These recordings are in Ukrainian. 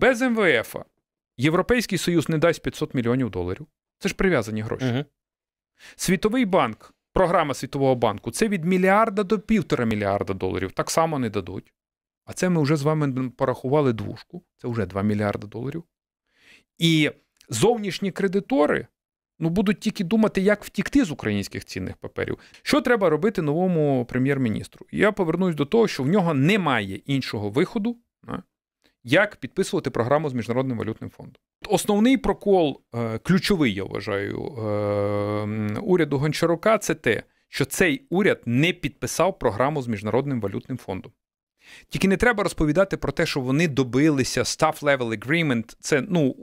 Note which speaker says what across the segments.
Speaker 1: Без МВФ Європейський Союз не дасть 500 мільйонів доларів. Це ж прив'язані гроші. Угу. Світовий банк, програма Світового банку це від мільярда до півтора мільярда доларів. Так само не дадуть. А це ми вже з вами порахували двушку, це вже 2 мільярда доларів. І зовнішні кредитори ну, будуть тільки думати, як втікти з українських цінних паперів. Що треба робити новому прем'єр-міністру? Я повернусь до того, що в нього немає іншого виходу, як підписувати програму з Міжнародним валютним фондом. Основний прокол, е, ключовий, я вважаю, е, уряду Гончарука це те, що цей уряд не підписав програму з Міжнародним валютним фондом. Тільки не треба розповідати про те, що вони добилися staff level agreement, це ну,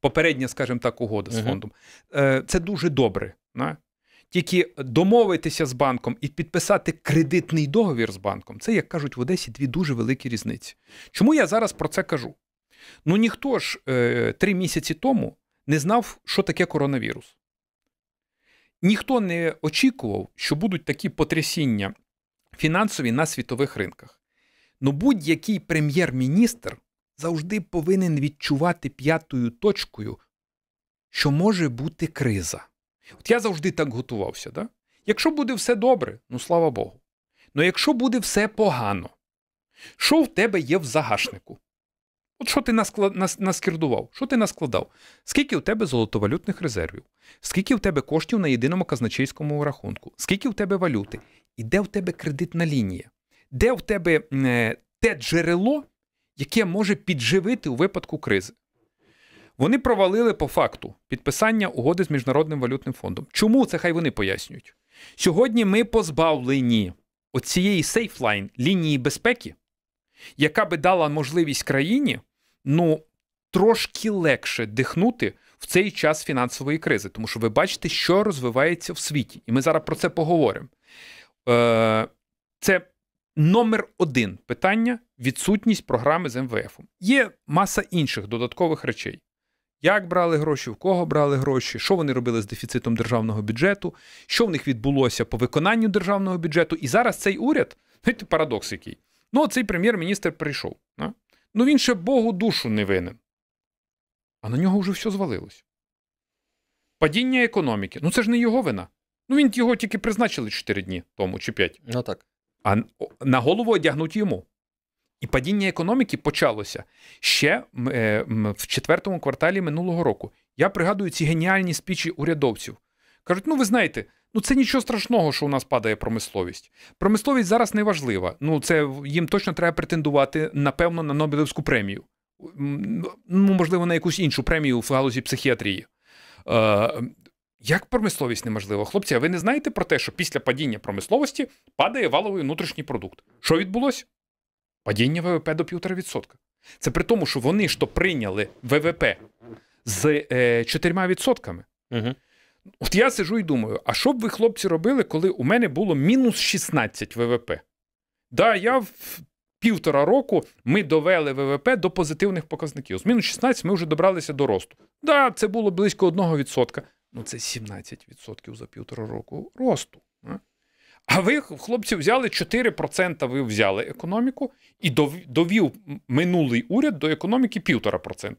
Speaker 1: попередня, скажімо так, угода з фондом. Е, це дуже добре. Не? Тільки домовитися з банком і підписати кредитний договір з банком це, як кажуть в Одесі, дві дуже великі різниці. Чому я зараз про це кажу? Ну ніхто ж е, три місяці тому не знав, що таке коронавірус. Ніхто не очікував, що будуть такі потрясіння фінансові на світових ринках. Ну будь-який прем'єр-міністр завжди повинен відчувати п'ятою точкою, що може бути криза. От я завжди так готувався. Да? Якщо буде все добре, ну слава Богу. Ну якщо буде все погано, що в тебе є в загашнику? От що ти наскірдував? Що ти наскладав? Скільки у тебе золотовалютних резервів? Скільки у тебе коштів на єдиному казначейському рахунку? Скільки у тебе валюти? І де в тебе кредитна лінія? Де в тебе е, те джерело, яке може підживити у випадку кризи? Вони провалили по факту підписання угоди з Міжнародним валютним фондом. Чому це хай вони пояснюють? Сьогодні ми позбавлені оцієї сейфлайн лінії безпеки, яка би дала можливість країні ну, трошки легше дихнути в цей час фінансової кризи, тому що ви бачите, що розвивається в світі, і ми зараз про це поговоримо. Е, це номер один питання: відсутність програми з МВФ. Є маса інших додаткових речей як брали гроші, в кого брали гроші, що вони робили з дефіцитом державного бюджету, що в них відбулося по виконанню державного бюджету. І зараз цей уряд, знаєте, парадокс який. Ну, цей прем'єр-міністр прийшов. Ну він ще Богу душу не винен. А на нього вже все звалилось. Падіння економіки. Ну це ж не його вина. Ну він його тільки призначили 4 дні тому чи 5. Ну так. А на голову одягнуть йому. І падіння економіки почалося ще е, в четвертому кварталі минулого року. Я пригадую ці геніальні спічі урядовців. Кажуть, ну ви знаєте, ну це нічого страшного, що у нас падає промисловість. Промисловість зараз не важлива. Ну це їм точно треба претендувати, напевно, на Нобелевську премію. Ну, можливо, на якусь іншу премію в галузі психіатрії. Е, Як промисловість неможлива? Хлопці, а ви не знаєте про те, що після падіння промисловості падає валовий внутрішній продукт? Що відбулося? Падіння ВВП до 1,5%. Це при тому, що вони ж то прийняли ВВП з е, 4%. Угу. От я сижу і думаю: а що б ви, хлопці, робили, коли у мене було мінус 16 ВВП? Да, я в півтора року ми довели ВВП до позитивних показників. З мінус 16 ми вже добралися до росту. Да, це було близько 1%. Ну це 17% за півтора року росту. А ви, хлопці, взяли 4% ви взяли економіку і довів минулий уряд до економіки 1,5%.